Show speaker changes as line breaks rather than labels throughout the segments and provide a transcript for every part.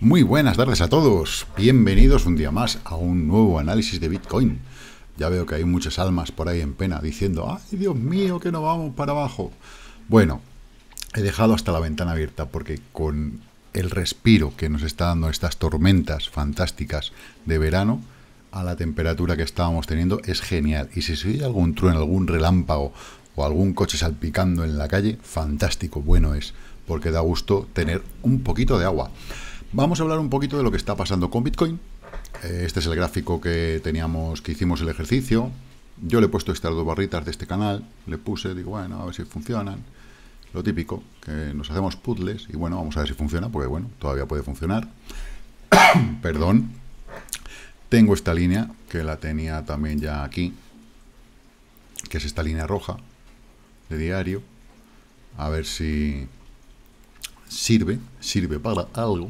Muy buenas tardes a todos, bienvenidos un día más a un nuevo análisis de Bitcoin. Ya veo que hay muchas almas por ahí en pena diciendo, ay Dios mío, que no vamos para abajo. Bueno, he dejado hasta la ventana abierta porque con el respiro que nos está dando estas tormentas fantásticas de verano, a la temperatura que estábamos teniendo es genial. Y si se oye algún trueno, algún relámpago o algún coche salpicando en la calle, fantástico, bueno es, porque da gusto tener un poquito de agua. Vamos a hablar un poquito de lo que está pasando con Bitcoin. Eh, este es el gráfico que teníamos, que hicimos el ejercicio. Yo le he puesto estas dos barritas de este canal, le puse, digo, bueno, a ver si funcionan lo típico, que nos hacemos puzzles y bueno, vamos a ver si funciona, porque bueno, todavía puede funcionar. Perdón. Tengo esta línea, que la tenía también ya aquí, que es esta línea roja de diario. A ver si sirve, sirve para algo.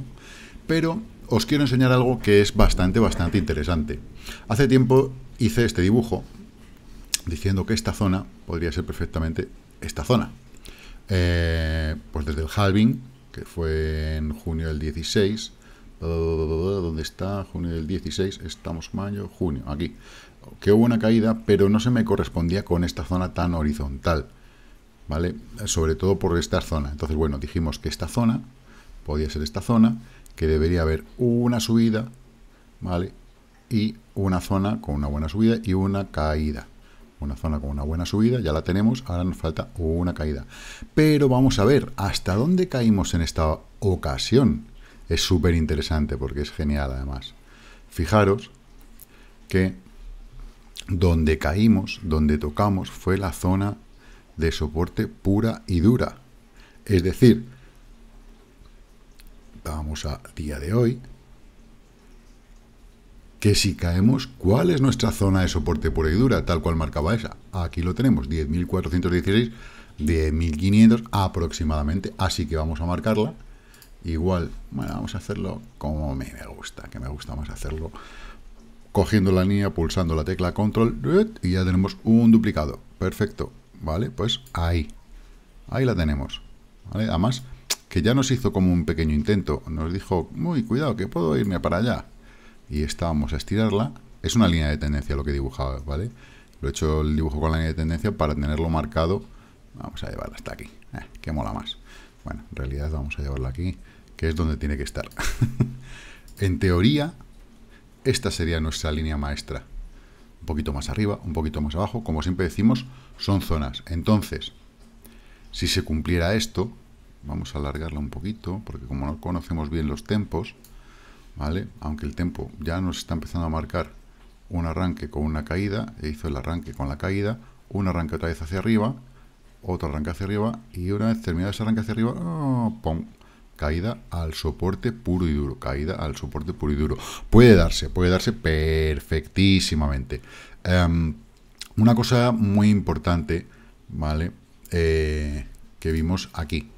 Pero os quiero enseñar algo que es bastante, bastante interesante. Hace tiempo hice este dibujo diciendo que esta zona podría ser perfectamente esta zona, eh, pues desde el halving, que fue en junio del 16. ¿Dónde está? Junio del 16. Estamos mayo, junio. Aquí. Que hubo una caída, pero no se me correspondía con esta zona tan horizontal. ¿Vale? Sobre todo por esta zona. Entonces, bueno, dijimos que esta zona podía ser esta zona, que debería haber una subida, ¿vale? Y una zona con una buena subida y una caída una zona con una buena subida, ya la tenemos, ahora nos falta una caída. Pero vamos a ver hasta dónde caímos en esta ocasión. Es súper interesante porque es genial además. Fijaros que donde caímos, donde tocamos, fue la zona de soporte pura y dura. Es decir, vamos a día de hoy, que si caemos, ¿cuál es nuestra zona de soporte pura y dura? Tal cual marcaba esa. Aquí lo tenemos, 10.416, 1.500 aproximadamente. Así que vamos a marcarla. Igual, bueno, vamos a hacerlo como me gusta, que me gusta más hacerlo. Cogiendo la línea, pulsando la tecla control, y ya tenemos un duplicado. Perfecto, ¿vale? Pues ahí, ahí la tenemos. Además, que ya nos hizo como un pequeño intento. Nos dijo, muy cuidado, que puedo irme para allá y esta vamos a estirarla. Es una línea de tendencia lo que dibujaba ¿vale? Lo he hecho el dibujo con la línea de tendencia para tenerlo marcado. Vamos a llevarla hasta aquí, qué eh, que mola más. Bueno, en realidad vamos a llevarla aquí, que es donde tiene que estar. en teoría, esta sería nuestra línea maestra. Un poquito más arriba, un poquito más abajo. Como siempre decimos, son zonas. Entonces, si se cumpliera esto, vamos a alargarla un poquito, porque como no conocemos bien los tempos, ¿vale? Aunque el tiempo ya nos está empezando a marcar un arranque con una caída, e hizo el arranque con la caída, un arranque otra vez hacia arriba, otro arranque hacia arriba, y una vez terminado ese arranque hacia arriba, oh, Caída al soporte puro y duro, caída al soporte puro y duro. Puede darse, puede darse perfectísimamente. Em, una cosa muy importante, ¿vale? Eh, que vimos aquí,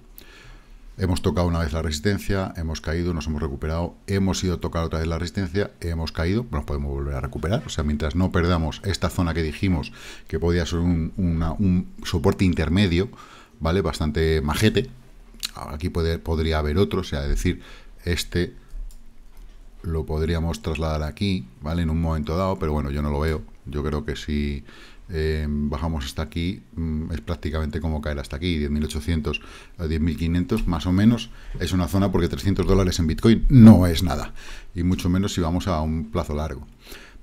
Hemos tocado una vez la resistencia, hemos caído, nos hemos recuperado, hemos ido a tocar otra vez la resistencia, hemos caído, nos podemos volver a recuperar. O sea, mientras no perdamos esta zona que dijimos que podía ser un, soporte intermedio, ¿vale? Bastante majete. Aquí podría haber otro, o sea, es decir, este lo podríamos trasladar aquí, ¿vale? En un momento dado, pero bueno, yo no lo veo. Yo creo que si Em, bajamos hasta aquí, mm, es prácticamente como caer hasta aquí, 10.800 a 10.500 más o menos, es una zona porque 300 dólares en Bitcoin no es nada, y mucho menos si vamos a un plazo largo.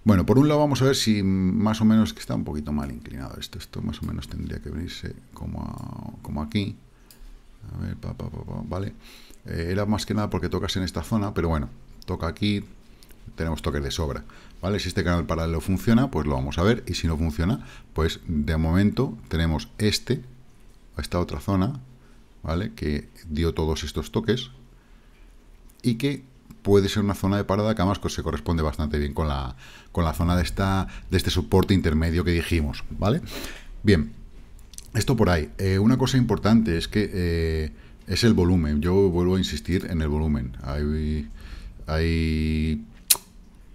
Bueno, por un lado vamos a ver si más o menos, que está un poquito mal inclinado esto, esto más o menos tendría que venirse como, como aquí, vale, eh, era más que nada porque tocas en esta zona, pero bueno, toca aquí, tenemos toques de sobra. ¿Vale? Si este canal paralelo funciona, pues lo vamos a ver. Y si no funciona, pues de momento tenemos este, esta otra zona, ¿vale? Que dio todos estos toques. Y que puede ser una zona de parada que además se corresponde bastante bien con la, con la zona de, esta, de este soporte intermedio que dijimos, ¿vale? Bien, esto por ahí. Eh, una cosa importante es que eh, es el volumen. Yo vuelvo a insistir en el volumen. Hay, hay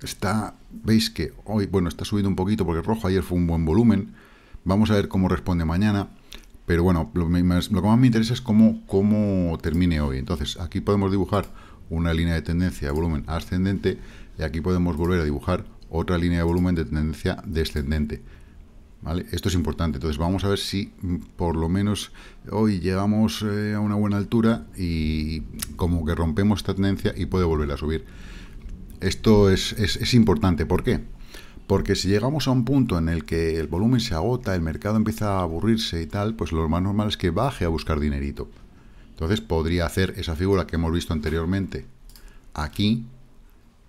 Está, veis que hoy, bueno, está subido un poquito porque rojo ayer fue un buen volumen. Vamos a ver cómo responde mañana. Pero bueno, lo, que más me interesa es cómo, cómo termine hoy. Entonces, aquí podemos dibujar una línea de tendencia de volumen ascendente y aquí podemos volver a dibujar otra línea de volumen de tendencia descendente. ¿Vale? Esto es importante. Entonces vamos a ver si mm, por lo menos hoy llegamos eh, a una buena altura y como que rompemos esta tendencia y puede volver a subir. Esto es, es, es importante. ¿Por qué? Porque si llegamos a un punto en el que el volumen se agota, el mercado empieza a aburrirse y tal, pues lo más normal es que baje a buscar dinerito. Entonces podría hacer esa figura que hemos visto anteriormente aquí,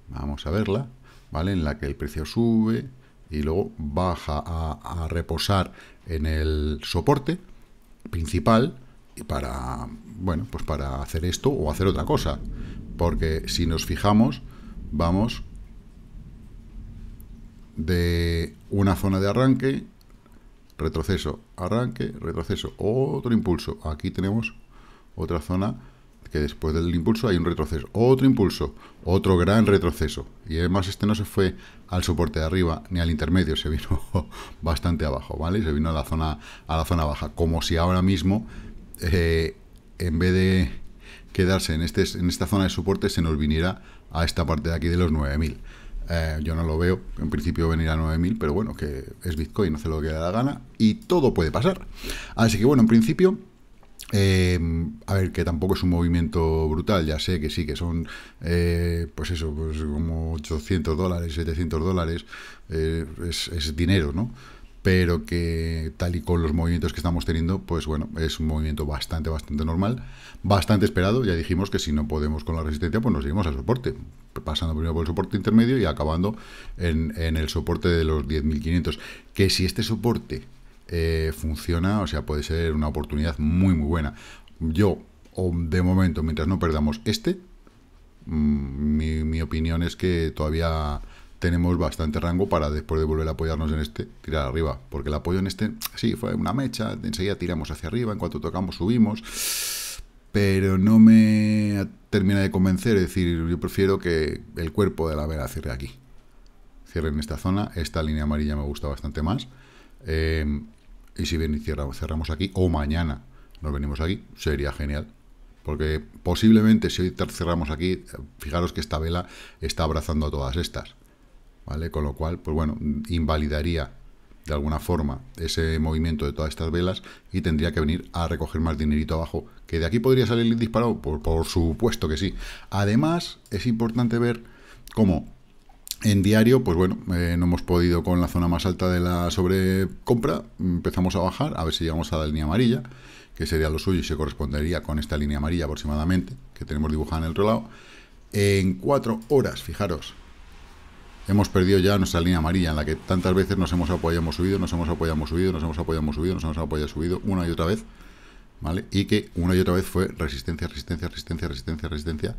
vamos a verla, ¿vale? En la que el precio sube y luego baja a, a reposar en el soporte principal y para, bueno, pues para hacer esto o hacer otra cosa. Porque si nos fijamos, vamos de una zona de arranque, retroceso, arranque, retroceso, otro impulso. Aquí tenemos otra zona que después del impulso hay un retroceso, otro impulso, otro gran retroceso. Y además este no se fue al soporte de arriba ni al intermedio, se vino bastante abajo, ¿vale? Se vino a la zona, a la zona baja, como si ahora mismo, eh, en vez de quedarse en, este, en esta zona de soporte, se nos viniera a esta parte de aquí de los 9000. Eh, yo no lo veo, en principio venir a 9000, pero bueno, que es Bitcoin, no se lo que da la gana y todo puede pasar. Así que bueno, en principio, eh, a ver, que tampoco es un movimiento brutal, ya sé que sí, que son, eh, pues eso, pues como 800 dólares, 700 dólares, eh, es dinero, ¿no? pero que tal y con los movimientos que estamos teniendo, pues bueno, es un movimiento bastante, bastante normal, bastante esperado. Ya dijimos que si no podemos con la resistencia, pues nos iremos al soporte, pasando primero por el soporte intermedio y acabando en, el soporte de los 10.500. Que si este soporte eh, funciona, o sea, puede ser una oportunidad muy, muy buena. Yo, de momento, mientras no perdamos este, mm, mi, mi opinión es que todavía tenemos bastante rango para después de volver a apoyarnos en este, tirar arriba. Porque el apoyo en este, sí, fue una mecha, enseguida tiramos hacia arriba, en cuanto tocamos subimos, pero no me termina de convencer, es decir, yo prefiero que el cuerpo de la vela cierre aquí. Cierre en esta zona, esta línea amarilla me gusta bastante más. Eh, y si bien cerramos, cerramos aquí, o mañana nos venimos aquí, sería genial. Porque posiblemente si hoy cerramos aquí, eh, fijaros que esta vela está abrazando a todas estas. Con lo cual, pues bueno, invalidaría de alguna forma ese movimiento de todas estas velas y tendría que venir a recoger más dinerito abajo. ¿Que de aquí podría salir el disparado? Por, supuesto que sí. Además, es importante ver cómo en diario, pues bueno, eh, no hemos podido con la zona más alta de la sobrecompra, empezamos a bajar, a ver si llegamos a la línea amarilla, que sería lo suyo y se correspondería con esta línea amarilla aproximadamente, que tenemos dibujada en el otro lado. En cuatro horas, fijaros, hemos perdido ya nuestra línea amarilla en la que tantas veces nos hemos apoyado, hemos subido, nos hemos apoyado, hemos subido, nos hemos apoyado, hemos subido, nos hemos apoyado, subido, una y otra vez, ¿vale? Y que una y otra vez fue resistencia, resistencia, resistencia, resistencia, resistencia.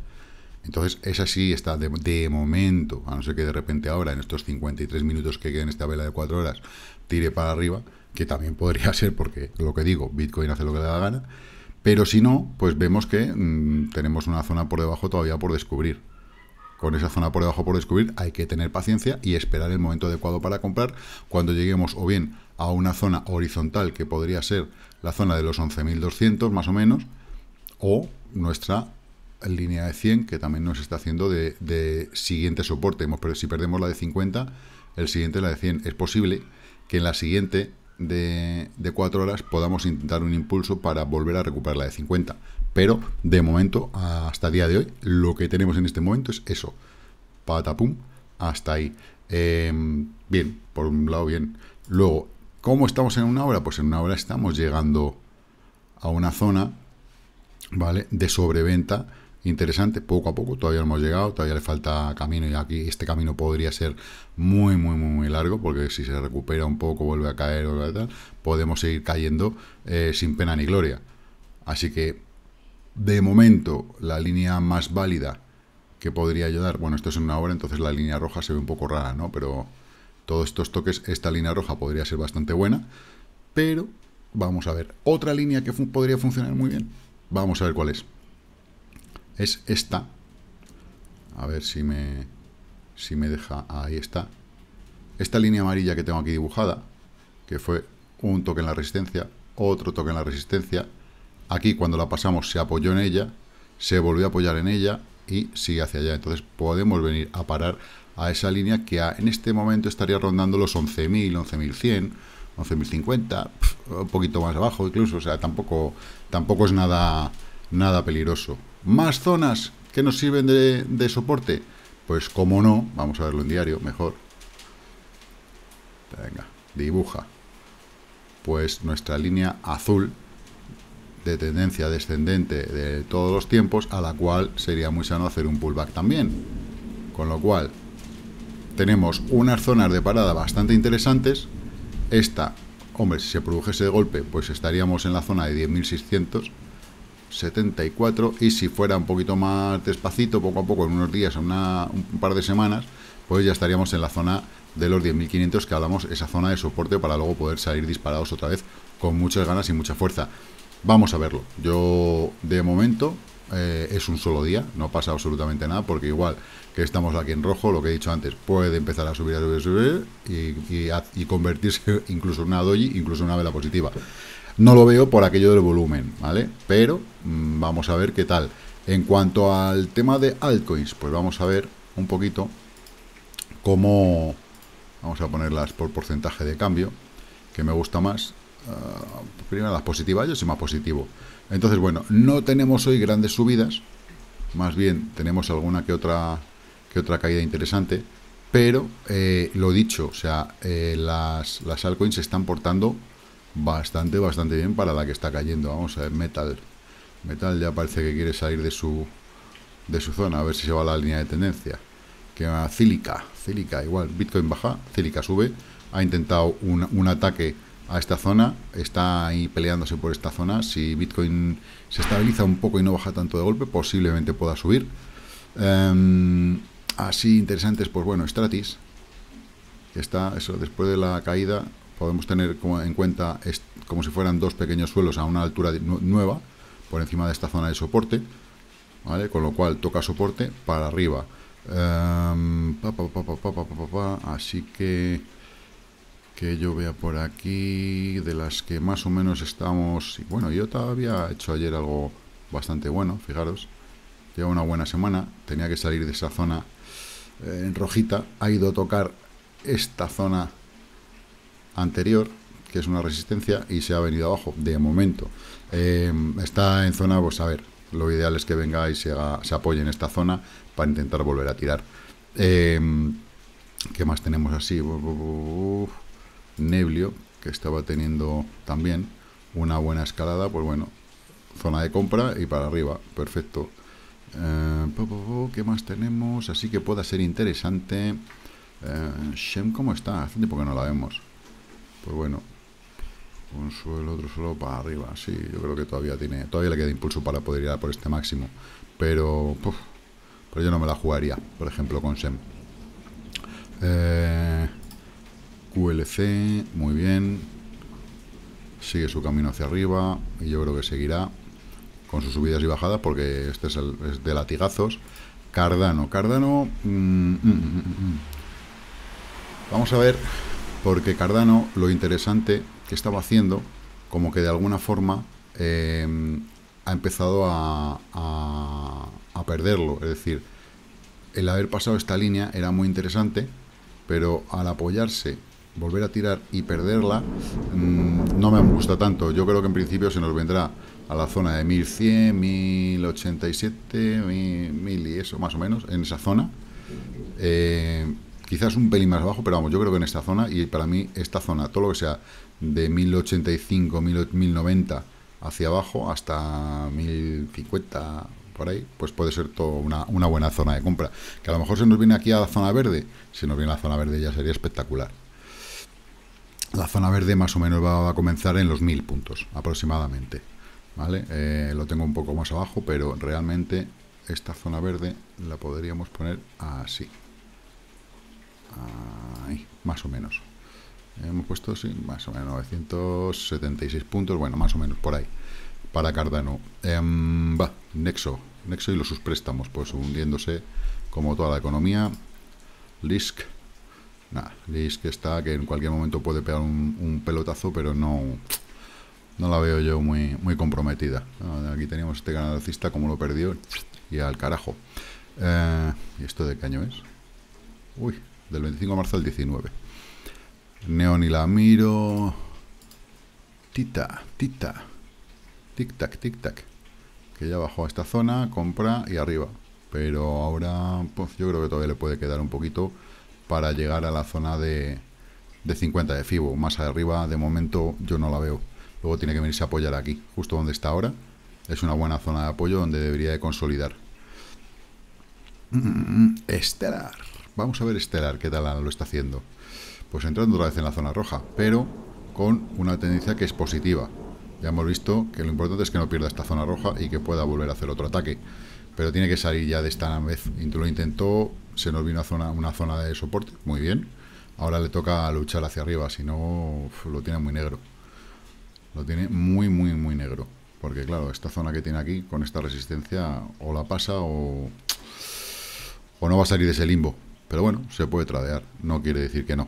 Entonces, esa sí está de, momento, a no ser que de repente ahora, en estos 53 minutos que en esta vela de 4 horas, tire para arriba, que también podría ser porque, lo que digo, Bitcoin hace lo que le da la gana, pero si no, pues vemos que mm, tenemos una zona por debajo todavía por descubrir con esa zona por debajo por descubrir, hay que tener paciencia y esperar el momento adecuado para comprar cuando lleguemos o bien a una zona horizontal que podría ser la zona de los 11.200 más o menos, o nuestra línea de 100 que también nos está haciendo de, siguiente soporte. Pero si perdemos la de 50, el siguiente es la de 100. Es posible que en la siguiente de, cuatro 4 horas podamos intentar un impulso para volver a recuperar la de 50. Pero de momento, hasta día de hoy, lo que tenemos en este momento es eso. Patapum, hasta ahí. Em, bien, por un lado, bien. Luego, ¿cómo estamos en una hora? Pues en una hora estamos llegando a una zona, ¿vale? De sobreventa interesante, poco a poco, todavía hemos llegado, todavía le falta camino y aquí este camino podría ser muy, muy, muy, muy largo, porque si se recupera un poco, vuelve a caer o tal, podemos seguir cayendo eh, sin pena ni gloria. Así que de momento, la línea más válida que podría ayudar, bueno, esto es en una obra, entonces la línea roja se ve un poco rara, ¿no? Pero todos estos toques, esta línea roja podría ser bastante buena, pero vamos a ver. Otra línea que podría funcionar muy bien, vamos a ver cuál es. Es esta. A ver si me, si me deja... Ahí está. Esta línea amarilla que tengo aquí dibujada, que fue un toque en la resistencia, otro toque en la resistencia Aquí cuando la pasamos se apoyó en ella, se volvió a apoyar en ella y sigue hacia allá. Entonces podemos venir a parar a esa línea que en este momento estaría rondando los 11.000, 11.100, 11.050, un poquito más abajo incluso, o sea, tampoco, tampoco es nada, nada peligroso. ¿Más zonas que nos sirven de, de soporte? Pues como no, vamos a verlo en diario, mejor. Venga, dibuja. Pues nuestra línea azul de tendencia descendente de todos los tiempos, a la cual sería muy sano hacer un pullback también. Con lo cual, tenemos unas zonas de parada bastante interesantes. Esta, hombre, si se produjese de golpe, pues estaríamos en la zona de 10.674 y si fuera un poquito más despacito, poco a poco, en unos días, una, un par de semanas, pues ya estaríamos en la zona de los 10.500 que hablamos, esa zona de soporte para luego poder salir disparados otra vez con muchas ganas y mucha fuerza. Vamos a verlo. Yo, de momento, eh, es un solo día, no pasa absolutamente nada, porque igual que estamos aquí en rojo, lo que he dicho antes, puede empezar a subir, a subir, a y, convertirse incluso en una doji, incluso en una vela positiva. No lo veo por aquello del volumen, ¿vale? Pero mm, vamos a ver qué tal. En cuanto al tema de altcoins, pues vamos a ver un poquito cómo... Vamos a ponerlas por porcentaje de cambio, que me gusta más. Ah, primero las positivas, yo soy más positivo. Entonces, bueno, no tenemos hoy grandes subidas, más bien tenemos alguna que otra, que otra caída interesante, pero eh, lo dicho, o sea, eh, las, las altcoins se están portando bastante, bastante bien para la que está cayendo. Vamos a ver, Metal. Metal ya parece que quiere salir de su, de su zona, a ver si se va la línea de tendencia. Que Cílica, Cílica igual, Bitcoin baja, Cílica sube, ha intentado un, un ataque a esta zona, está ahí peleándose por esta zona. Si Bitcoin se estabiliza un poco y no baja tanto de golpe, posiblemente pueda subir. así interesantes, pues bueno, Stratis, que está, eso, después de la caída, podemos tener en cuenta como si fueran dos pequeños suelos a una altura nueva, por encima de esta zona de soporte, ¿vale? Con lo cual toca soporte para arriba. así que que yo vea por aquí, de las que más o menos estamos... Y bueno, yo todavía he hecho ayer algo bastante bueno, fijaros. Lleva una buena semana, tenía que salir de esa zona eh, en rojita. Ha ido a tocar esta zona anterior, que es una resistencia, y se ha venido abajo, de momento. Eh, está en zona, pues a ver, lo ideal es que venga y se, apoye en esta zona para intentar volver a tirar. Eh, ¿Qué más tenemos así? Neblio, que estaba teniendo también una buena escalada, pues bueno, zona de compra y para arriba, perfecto. Eh, ¿Qué más tenemos? Así que pueda ser interesante. Eh, Shem, ¿cómo está? Hace tiempo que no la vemos. Pues bueno, un suelo, otro solo para arriba. Sí, yo creo que todavía tiene, todavía le queda impulso para poder ir a por este máximo. Pero, yo no me la jugaría, por ejemplo, con Shem. Eh, QLC, muy bien. Sigue su camino hacia arriba y yo creo que seguirá con sus subidas y bajadas porque este es, el, de latigazos. Cardano, Cardano... Mm, mm, mm, Vamos a ver, porque Cardano lo interesante que estaba haciendo, como que de alguna forma em, ha empezado a, a, a perderlo. Es decir, el haber pasado esta línea era muy interesante, pero al apoyarse volver a tirar y perderla mm, no me gusta tanto. Yo creo que en principio se nos vendrá a la zona de 1100, 1087, 1000 y eso, más o menos, en esa zona. Eh, quizás un pelín más abajo, pero vamos, yo creo que en esta zona, y para mí esta zona, todo lo que sea de 1085, 1090 hacia abajo hasta 1050 por ahí, pues puede ser todo una, una buena zona de compra. Que a lo mejor se nos viene aquí a la zona verde, si nos viene a la zona verde ya sería espectacular la zona verde más o menos va a comenzar en los 1000 puntos aproximadamente. ¿Vale? Eh, lo tengo un poco más abajo, pero realmente esta zona verde la podríamos poner así. Ahí, más o menos. Hemos puesto, sí, más o menos 976 puntos, bueno, más o menos por ahí, para Cardano. Em, va, Nexo, Nexo y los sus préstamos, pues hundiéndose como toda la economía. Lisk, Nada, Liz que está, que en cualquier momento puede pegar un, pelotazo, pero no, no la veo yo muy, muy comprometida. Aquí teníamos este canalcista, como lo perdió, y al carajo. Eh, ¿Y esto de qué año es? Uy, del 25 de marzo al 19. Neon y la miro. Tita, tita. Tic-tac, tic-tac. Que ya bajó a esta zona, compra y arriba. Pero ahora, pues yo creo que todavía le puede quedar un poquito para llegar a la zona de, de 50 de FIBO. Más arriba, de momento, yo no la veo. Luego tiene que venirse a apoyar aquí, justo donde está ahora. Es una buena zona de apoyo donde debería de consolidar. Mm, estelar. Vamos a ver Estelar qué tal lo está haciendo. Pues entrando otra vez en la zona roja, pero con una tendencia que es positiva. Ya hemos visto que lo importante es que no pierda esta zona roja y que pueda volver a hacer otro ataque. Pero tiene que salir ya de esta vez. Lo intentó se nos vino a zona, una zona de soporte, muy bien. Ahora le toca luchar hacia arriba, si no lo tiene muy negro. Lo tiene muy, muy, muy negro. Porque claro, esta zona que tiene aquí, con esta resistencia, o la pasa o, o no va a salir de ese limbo. Pero bueno, se puede tradear, no quiere decir que no.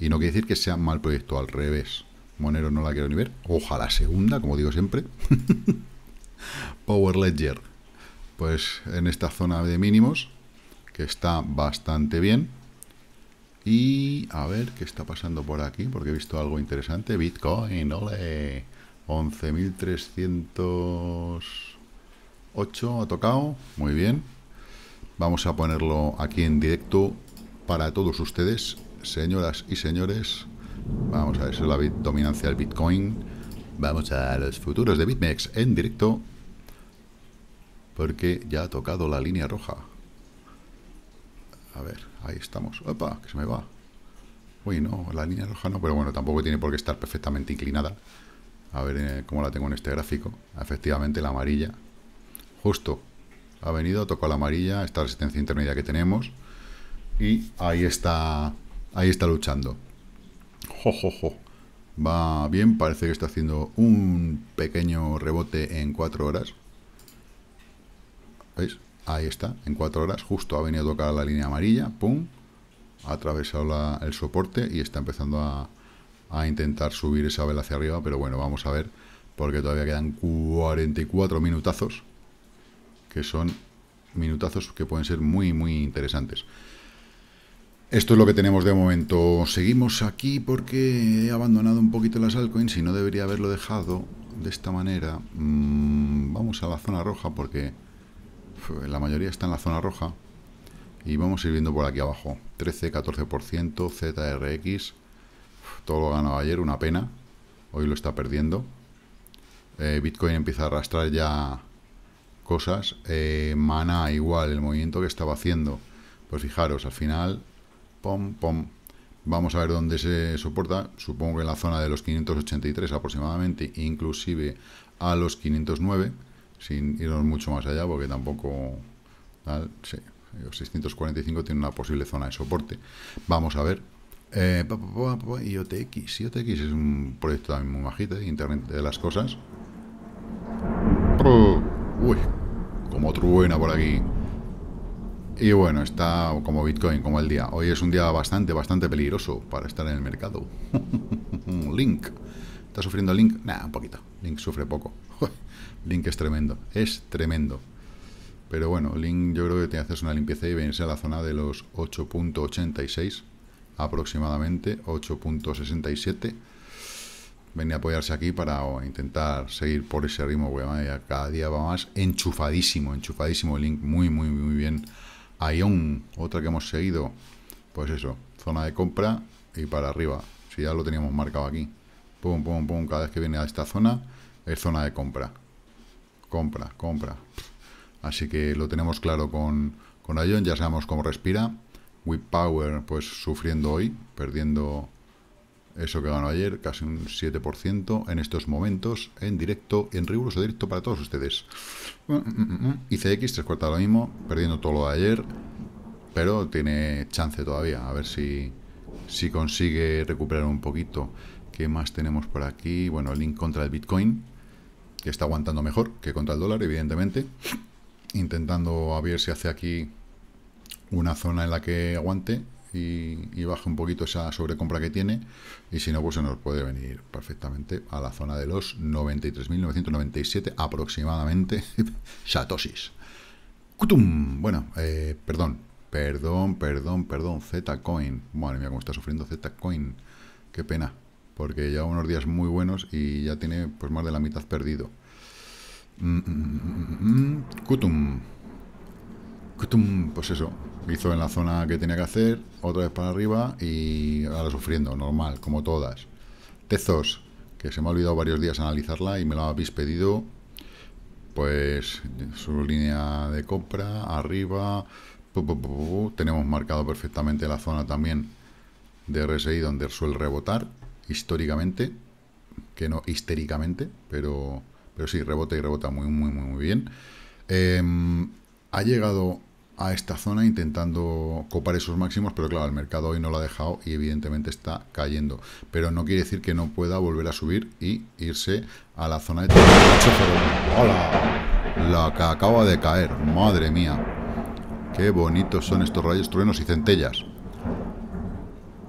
Y no quiere decir que sea mal proyecto, al revés. Monero no la quiero ni ver. Ojalá segunda, como digo siempre. Power Ledger. Pues en esta zona de mínimos, que está bastante bien. Y a ver qué está pasando por aquí, porque he visto algo interesante. Bitcoin, 11.308 ha tocado, muy bien. Vamos a ponerlo aquí en directo para todos ustedes, señoras y señores. Vamos a ver la dominancia del Bitcoin. Vamos a los futuros de BitMEX en directo, porque ya ha tocado la línea roja. A ver, ahí estamos. ¡Opa! Que se me va. Uy, no, la línea roja no, pero bueno, tampoco tiene por qué estar perfectamente inclinada. A ver eh, cómo la tengo en este gráfico. Efectivamente, la amarilla. Justo. Ha venido, tocó la amarilla, esta resistencia intermedia que tenemos. Y ahí está, ahí está luchando. Jo, jo, jo. Va bien, parece que está haciendo un pequeño rebote en cuatro horas. ¿Veis? Ahí está, en cuatro horas justo ha venido a tocar la línea amarilla, pum, ha atravesado el soporte y está empezando a, intentar subir esa vela hacia arriba, pero bueno, vamos a ver, porque todavía quedan 44 minutazos, que son minutazos que pueden ser muy, muy interesantes. Esto es lo que tenemos de momento. Seguimos aquí porque he abandonado un poquito las altcoins y no debería haberlo dejado de esta manera. Mm, vamos a la zona roja porque la mayoría está en la zona roja. Y vamos a ir viendo por aquí abajo. 13, 14%, ZRX. Todo lo ganó ayer, una pena. Hoy lo está perdiendo. Eh, Bitcoin empieza a arrastrar ya cosas. Eh, Mana igual, el movimiento que estaba haciendo. Pues fijaros, al final, pom, pom. Vamos a ver dónde se soporta. Supongo que en la zona de los 583 aproximadamente, inclusive a los 509 sin irnos mucho más allá, porque tampoco... Tal, sí, los 645 tiene una posible zona de soporte. Vamos a ver. Eh, IOTX. IOTX es un proyecto también muy bajito Internet de las Cosas. Uy, como truena por aquí. Y bueno, está como Bitcoin, como el día. Hoy es un día bastante, bastante peligroso para estar en el mercado. Link. ¿Está sufriendo Link? Nah, un poquito. Link sufre poco. Link es tremendo, es tremendo. Pero bueno, Link yo creo que te que una limpieza y venirse a la zona de los 8.86 aproximadamente, 8.67. Venía a apoyarse aquí para oh, intentar seguir por ese ritmo, cada día va más enchufadísimo, enchufadísimo Link, muy, muy, muy bien. Ion, otra que hemos seguido, pues eso, zona de compra y para arriba, si ya lo teníamos marcado aquí. Pum, pum, pum, cada vez que viene a esta zona es zona de compra. Compra, compra. Así que lo tenemos claro con, con Ion, ya sabemos cómo respira. Whip Power, pues sufriendo hoy, perdiendo eso que ganó ayer, casi un 7% en estos momentos, en directo, en riguroso directo para todos ustedes. Y mm, mm, mm, CX, tres cuartas lo mismo, perdiendo todo lo de ayer, pero tiene chance todavía, a ver si, si consigue recuperar un poquito. ¿Qué más tenemos por aquí? Bueno, el link contra el Bitcoin, que está aguantando mejor que contra el dólar, evidentemente. Intentando a ver si hace aquí una zona en la que aguante y, baje un poquito esa sobrecompra que tiene. Y si no, pues se nos puede venir perfectamente a la zona de los 93.997 aproximadamente satosis. ¡Cutum! Bueno, eh, perdón, perdón, perdón, perdón, Zcoin. Madre mía, cómo está sufriendo coin Qué pena porque lleva unos días muy buenos y ya tiene pues más de la mitad perdido. Mm, mm, mm, Kutum. Kutum, pues eso. Hizo en la zona que tenía que hacer, otra vez para arriba y ahora sufriendo, normal, como todas. Tezos, que se me ha olvidado varios días analizarla y me lo habéis pedido. Pues su línea de compra, arriba. tenemos marcado perfectamente la zona también de RSI donde suele rebotar históricamente, que no histéricamente, pero, pero sí, rebota y rebota muy, muy, muy, bien. Em, ha llegado a esta zona intentando copar esos máximos, pero claro, el mercado hoy no lo ha dejado y evidentemente está cayendo. Pero no quiere decir que no pueda volver a subir y irse a la zona de... ¡Hola! La que acaba de caer, madre mía. Qué bonitos son estos rayos, truenos y centellas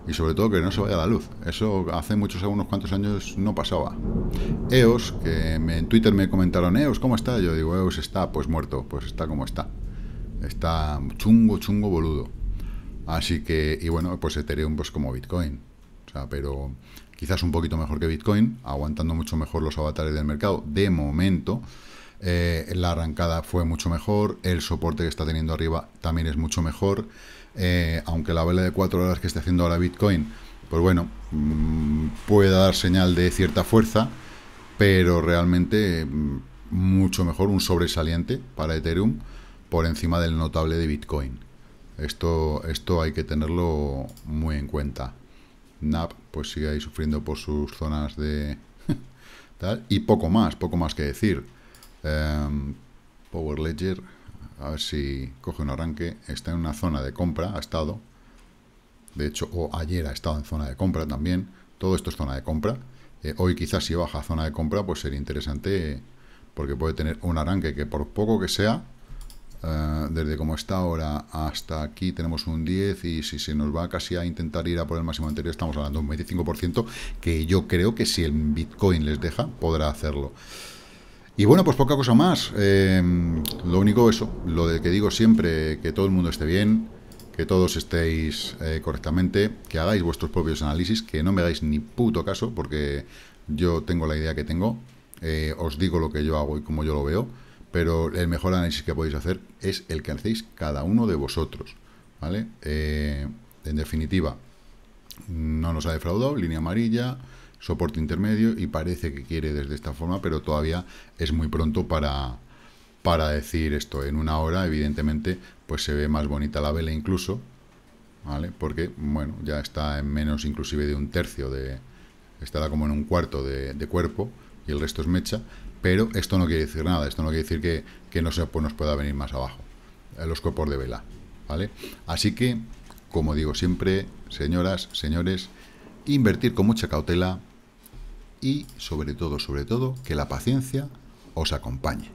y sobre todo que no se vaya la luz. Eso hace muchos, algunos cuantos años no pasaba. EOS, que en Twitter me comentaron, EOS, ¿cómo está? Yo digo, EOS está, pues muerto, pues está como está. Está chungo, chungo, boludo. Así que, y bueno, pues Ethereum, pues como Bitcoin. O sea, pero quizás un poquito mejor que Bitcoin, aguantando mucho mejor los avatares del mercado, de momento. Eh, la arrancada fue mucho mejor, el soporte que está teniendo arriba también es mucho mejor. Eh, aunque la vela de 4 horas que está haciendo ahora Bitcoin, pues bueno, mm, puede dar señal de cierta fuerza, pero realmente mm, mucho mejor un sobresaliente para Ethereum por encima del notable de Bitcoin. Esto, esto hay que tenerlo muy en cuenta. NAP pues sigue ahí sufriendo por sus zonas de... y poco más, poco más que decir. Em, Power Ledger a ver si coge un arranque, está en una zona de compra, ha estado, de hecho, o ayer ha estado en zona de compra también, todo esto es zona de compra, eh, hoy quizás si baja zona de compra, pues sería interesante, porque puede tener un arranque que por poco que sea, eh, desde como está ahora hasta aquí tenemos un 10 y si se nos va casi a intentar ir a por el máximo anterior, estamos hablando de un 25%, que yo creo que si el Bitcoin les deja, podrá hacerlo. Y bueno, pues poca cosa más. Em, lo único eso, lo de que digo siempre, que todo el mundo esté bien, que todos estéis eh, correctamente, que hagáis vuestros propios análisis, que no me hagáis ni puto caso, porque yo tengo la idea que tengo, eh, os digo lo que yo hago y como yo lo veo, pero el mejor análisis que podéis hacer es el que hacéis cada uno de vosotros, ¿vale? Eh, en definitiva, no nos ha defraudado, línea amarilla, soporte intermedio y parece que quiere desde esta forma, pero todavía es muy pronto para, para decir esto. En una hora, evidentemente, pues se ve más bonita la vela incluso, ¿vale? Porque, bueno, ya está en menos inclusive de un tercio de... Estará como en un cuarto de, cuerpo y el resto es mecha, pero esto no quiere decir nada, esto no quiere decir que, que no se pues, nos pueda venir más abajo los cuerpos de vela, ¿vale? Así que, como digo siempre, señoras, señores, invertir con mucha cautela, y sobre todo, sobre todo, que la paciencia os acompañe.